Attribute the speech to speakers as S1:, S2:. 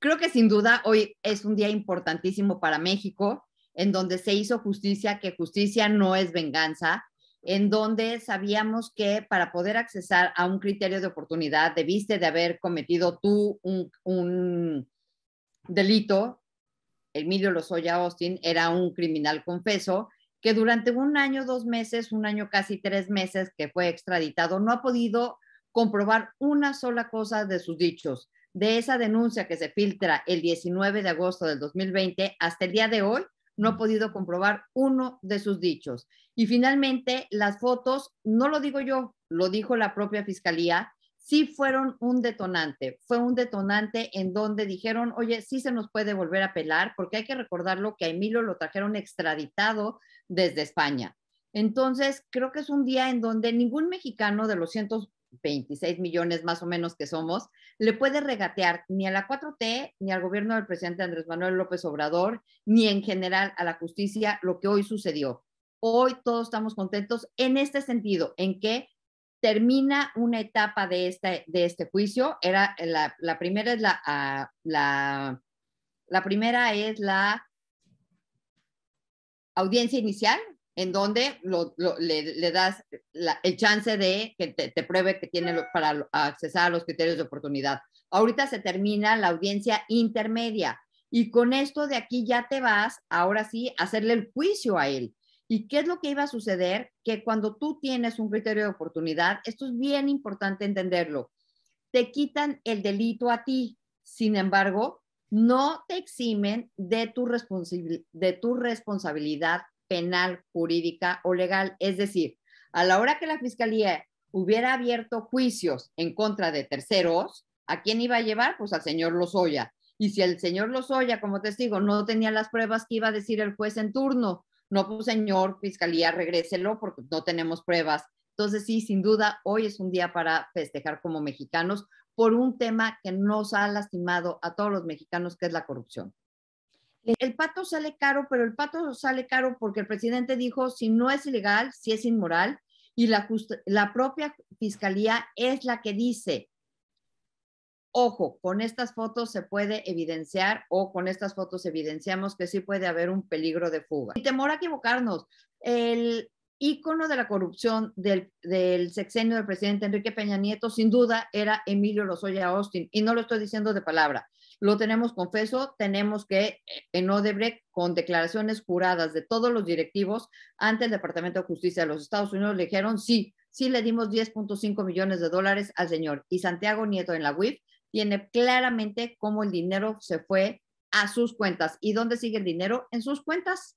S1: Creo que sin duda hoy es un día importantísimo para México, en donde se hizo justicia, que justicia no es venganza, en donde sabíamos que para poder accesar a un criterio de oportunidad debiste de haber cometido tú un, un delito. Emilio Lozoya Austin era un criminal confeso que durante un año, dos meses, un año casi tres meses que fue extraditado, no ha podido comprobar una sola cosa de sus dichos de esa denuncia que se filtra el 19 de agosto del 2020 hasta el día de hoy, no ha podido comprobar uno de sus dichos. Y finalmente, las fotos, no lo digo yo, lo dijo la propia fiscalía, sí fueron un detonante. Fue un detonante en donde dijeron, oye, sí se nos puede volver a pelar, porque hay que recordarlo que a Emilio lo trajeron extraditado desde España. Entonces, creo que es un día en donde ningún mexicano de los cientos, 26 millones más o menos que somos, le puede regatear ni a la 4T, ni al gobierno del presidente Andrés Manuel López Obrador, ni en general a la justicia lo que hoy sucedió. Hoy todos estamos contentos en este sentido, en que termina una etapa de este, este juicio. Era eh, la, primera es ah, la, la primera es la audiencia inicial, en donde le, das el chance de que te, pruebe que tiene para accesar a los criterios de oportunidad. Ahorita se termina la audiencia intermedia y con esto de aquí ya te vas, ahora sí, a hacerle el juicio a él. ¿Y qué es lo que iba a suceder? Que cuando tú tienes un criterio de oportunidad, esto es bien importante entenderlo, te quitan el delito a ti, sin embargo, no te eximen de tu, de tu responsabilidad penal, jurídica o legal. Es decir, a la hora que la fiscalía hubiera abierto juicios en contra de terceros, ¿a quién iba a llevar? Pues al señor Lozoya. Y si el señor Lozoya, como testigo, no tenía las pruebas que iba a decir el juez en turno, no, pues señor, fiscalía, regréselo porque no tenemos pruebas. Entonces, sí, sin duda, hoy es un día para festejar como mexicanos por un tema que nos ha lastimado a todos los mexicanos, que es la corrupción. El pato sale caro, pero el pato sale caro porque el presidente dijo, si no es ilegal, si es inmoral, y la, propia fiscalía es la que dice, ojo, con estas fotos se puede evidenciar o con estas fotos evidenciamos que sí puede haber un peligro de fuga. Y temor a equivocarnos, el, ícono de la corrupción del, sexenio del presidente Enrique Peña Nieto, sin duda, era Emilio Lozoya Austin. Y no lo estoy diciendo de palabra, lo tenemos confeso, tenemos que en Odebrecht, con declaraciones juradas de todos los directivos ante el Departamento de Justicia de los Estados Unidos, le dijeron, sí, sí le dimos 10.5 millones de dólares al señor. Y Santiago Nieto en la UIF tiene claramente cómo el dinero se fue a sus cuentas. ¿Y dónde sigue el dinero? En sus cuentas.